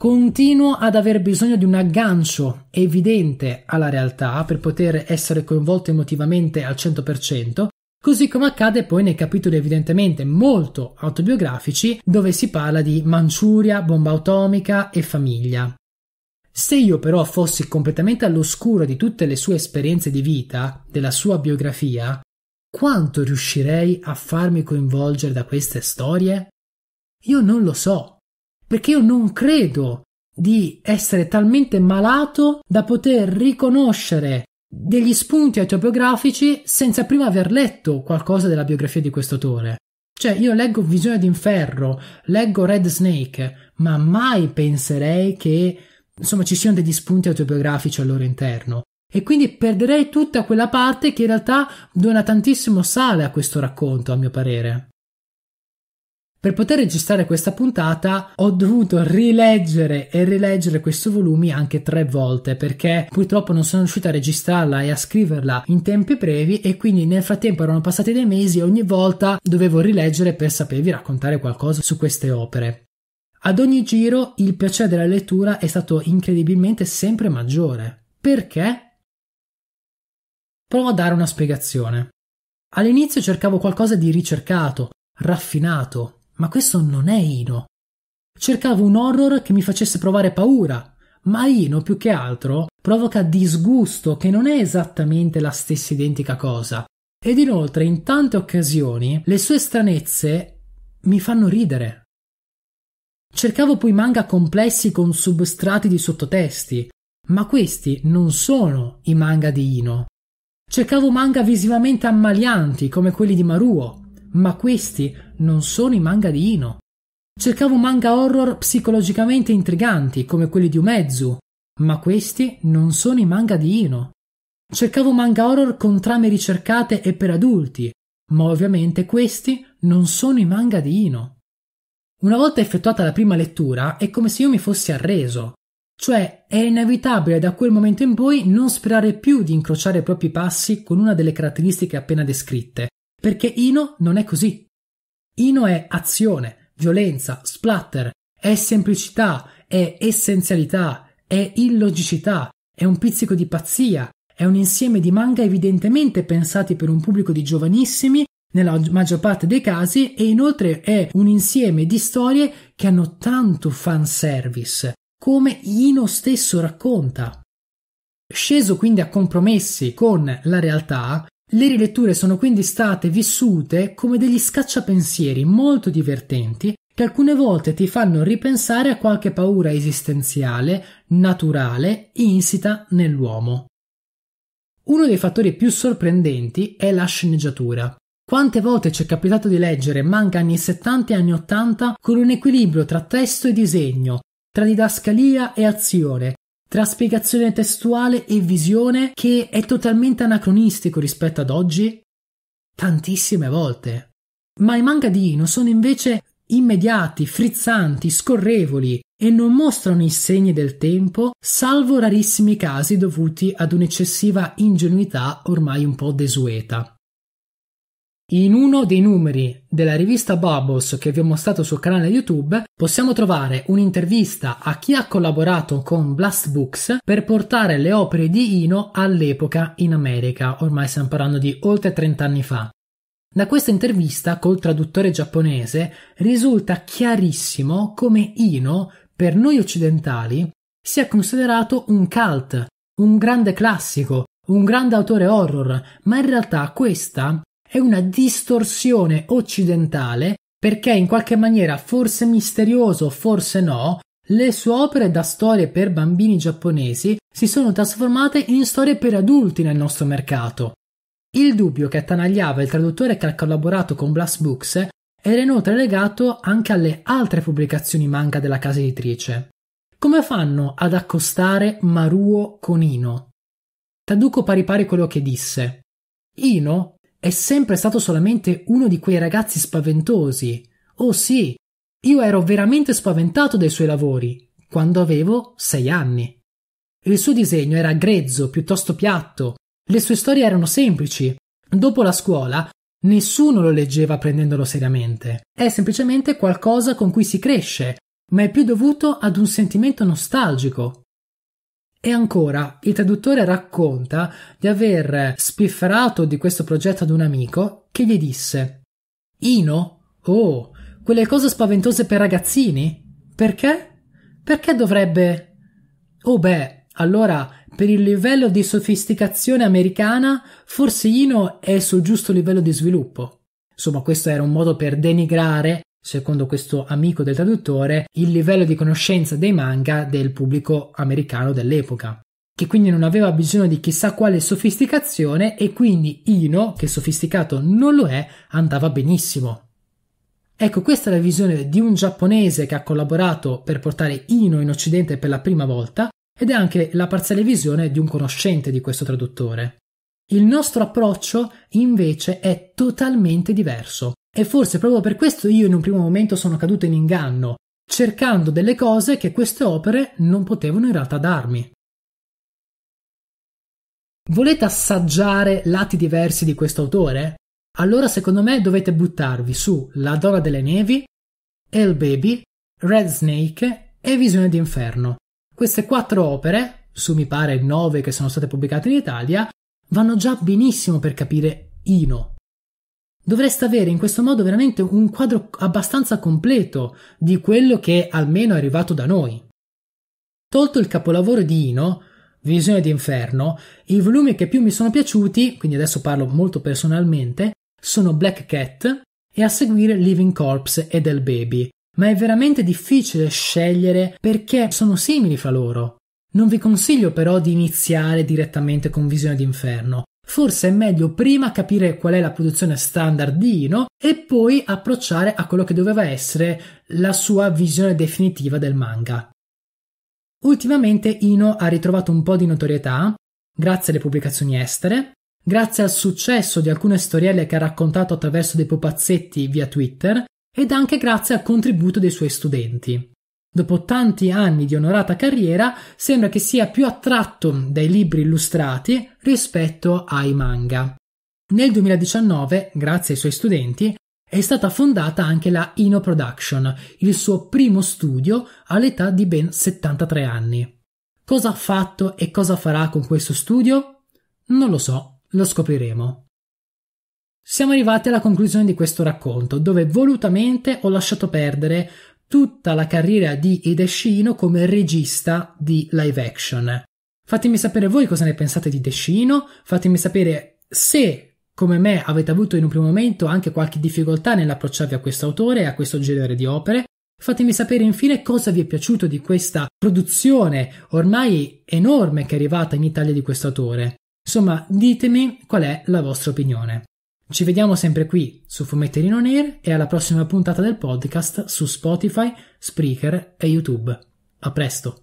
Continuo ad aver bisogno di un aggancio evidente alla realtà per poter essere coinvolto emotivamente al 100%, così come accade poi nei capitoli evidentemente molto autobiografici dove si parla di Manciuria, bomba atomica e famiglia. Se io però fossi completamente all'oscuro di tutte le sue esperienze di vita, della sua biografia, quanto riuscirei a farmi coinvolgere da queste storie? Io non lo so, perché io non credo di essere talmente malato da poter riconoscere degli spunti autobiografici senza prima aver letto qualcosa della biografia di questo autore. Cioè, io leggo Visione d'inferno, leggo Red Snake, ma mai penserei che insomma ci siano degli spunti autobiografici al loro interno. E quindi perderei tutta quella parte che in realtà dona tantissimo sale a questo racconto, a mio parere. Per poter registrare questa puntata ho dovuto rileggere e rileggere questi volumi anche tre volte perché purtroppo non sono riuscito a registrarla e a scriverla in tempi brevi e quindi nel frattempo erano passati dei mesi e ogni volta dovevo rileggere per sapervi raccontare qualcosa su queste opere. Ad ogni giro il piacere della lettura è stato incredibilmente sempre maggiore. Perché? Provo a dare una spiegazione. All'inizio cercavo qualcosa di ricercato, raffinato, ma questo non è Ino. Cercavo un horror che mi facesse provare paura, ma Ino più che altro provoca disgusto, che non è esattamente la stessa identica cosa. Ed inoltre in tante occasioni le sue stranezze mi fanno ridere. Cercavo poi manga complessi con substrati di sottotesti, ma questi non sono i manga di Ino. Cercavo manga visivamente ammalianti come quelli di Maruo, ma questi non sono i manga di Ino. Cercavo manga horror psicologicamente intriganti come quelli di Umezu, ma questi non sono i manga di Ino. Cercavo manga horror con trame ricercate e per adulti, ma ovviamente questi non sono i manga di Ino. Una volta effettuata la prima lettura è come se io mi fossi arreso, cioè è inevitabile da quel momento in poi non sperare più di incrociare i propri passi con una delle caratteristiche appena descritte, perché Ino non è così. Ino è azione, violenza, splatter, è semplicità, è essenzialità, è illogicità, è un pizzico di pazzia, è un insieme di manga evidentemente pensati per un pubblico di giovanissimi nella maggior parte dei casi e inoltre è un insieme di storie che hanno tanto fanservice, come Ino stesso racconta. Sceso quindi a compromessi con la realtà, le riletture sono quindi state vissute come degli scacciapensieri molto divertenti che alcune volte ti fanno ripensare a qualche paura esistenziale, naturale, insita nell'uomo. Uno dei fattori più sorprendenti è la sceneggiatura. Quante volte ci è capitato di leggere manga anni 70 e anni 80 con un equilibrio tra testo e disegno, tra didascalia e azione, tra spiegazione testuale e visione che è totalmente anacronistico rispetto ad oggi? Tantissime volte. Ma i manga di Ino sono invece immediati, frizzanti, scorrevoli e non mostrano i segni del tempo, salvo rarissimi casi dovuti ad un'eccessiva ingenuità ormai un po' desueta. In uno dei numeri della rivista Bubbles che vi ho mostrato sul canale YouTube possiamo trovare un'intervista a chi ha collaborato con Blast Books per portare le opere di Ino all'epoca in America, ormai stiamo parlando di oltre 30 anni fa. Da questa intervista col traduttore giapponese risulta chiarissimo come Ino, per noi occidentali, sia considerato un cult, un grande classico, un grande autore horror, ma in realtà questa è una distorsione occidentale perché in qualche maniera, forse misterioso, forse no, le sue opere da storie per bambini giapponesi si sono trasformate in storie per adulti nel nostro mercato. Il dubbio che attanagliava il traduttore che ha collaborato con Blast Books era inoltre legato anche alle altre pubblicazioni manga della casa editrice. Come fanno ad accostare Maruo con Ino? Traduco pari pari quello che disse. Ino è sempre stato solamente uno di quei ragazzi spaventosi. Oh sì, io ero veramente spaventato dai suoi lavori, quando avevo sei anni. Il suo disegno era grezzo, piuttosto piatto, le sue storie erano semplici. Dopo la scuola, nessuno lo leggeva prendendolo seriamente. È semplicemente qualcosa con cui si cresce, ma è più dovuto ad un sentimento nostalgico. E ancora, il traduttore racconta di aver spifferato di questo progetto ad un amico che gli disse: Ino? Oh, quelle cose spaventose per ragazzini? Perché? Perché dovrebbe. Oh, beh, allora per il livello di sofisticazione americana, forse Ino è sul giusto livello di sviluppo. Insomma, questo era un modo per denigrare secondo questo amico del traduttore, il livello di conoscenza dei manga del pubblico americano dell'epoca, che quindi non aveva bisogno di chissà quale sofisticazione e quindi Ino, che sofisticato non lo è, andava benissimo. Ecco, questa è la visione di un giapponese che ha collaborato per portare Ino in Occidente per la prima volta ed è anche la parziale visione di un conoscente di questo traduttore. Il nostro approccio invece è totalmente diverso e forse proprio per questo io in un primo momento sono caduto in inganno, cercando delle cose che queste opere non potevano in realtà darmi. Volete assaggiare lati diversi di questo autore? Allora secondo me dovete buttarvi su La Dora delle nevi, El Baby, Red Snake e Visione d'inferno. Queste quattro opere, su mi pare nove che sono state pubblicate in Italia, vanno già benissimo per capire Ino, dovreste avere in questo modo veramente un quadro abbastanza completo di quello che almeno è arrivato da noi. Tolto il capolavoro di Ino, Visione d'inferno, i volumi che più mi sono piaciuti, quindi adesso parlo molto personalmente, sono Black Cat e a seguire Living Corpse e Del Baby, ma è veramente difficile scegliere perché sono simili fra loro. Non vi consiglio però di iniziare direttamente con Visione d'inferno, forse è meglio prima capire qual è la produzione standard di Ino e poi approcciare a quello che doveva essere la sua visione definitiva del manga. Ultimamente Ino ha ritrovato un po' di notorietà grazie alle pubblicazioni estere, grazie al successo di alcune storielle che ha raccontato attraverso dei popazzetti via Twitter ed anche grazie al contributo dei suoi studenti dopo tanti anni di onorata carriera, sembra che sia più attratto dai libri illustrati rispetto ai manga. Nel 2019, grazie ai suoi studenti, è stata fondata anche la Ino Production, il suo primo studio all'età di ben 73 anni. Cosa ha fatto e cosa farà con questo studio? Non lo so, lo scopriremo. Siamo arrivati alla conclusione di questo racconto, dove volutamente ho lasciato perdere tutta la carriera di Edescino come regista di live action. Fatemi sapere voi cosa ne pensate di Descino, fatemi sapere se come me avete avuto in un primo momento anche qualche difficoltà nell'approcciarvi a questo autore e a questo genere di opere. Fatemi sapere infine cosa vi è piaciuto di questa produzione ormai enorme che è arrivata in Italia di questo autore. Insomma, ditemi qual è la vostra opinione. Ci vediamo sempre qui su Fumetterino Nair e alla prossima puntata del podcast su Spotify, Spreaker e YouTube. A presto!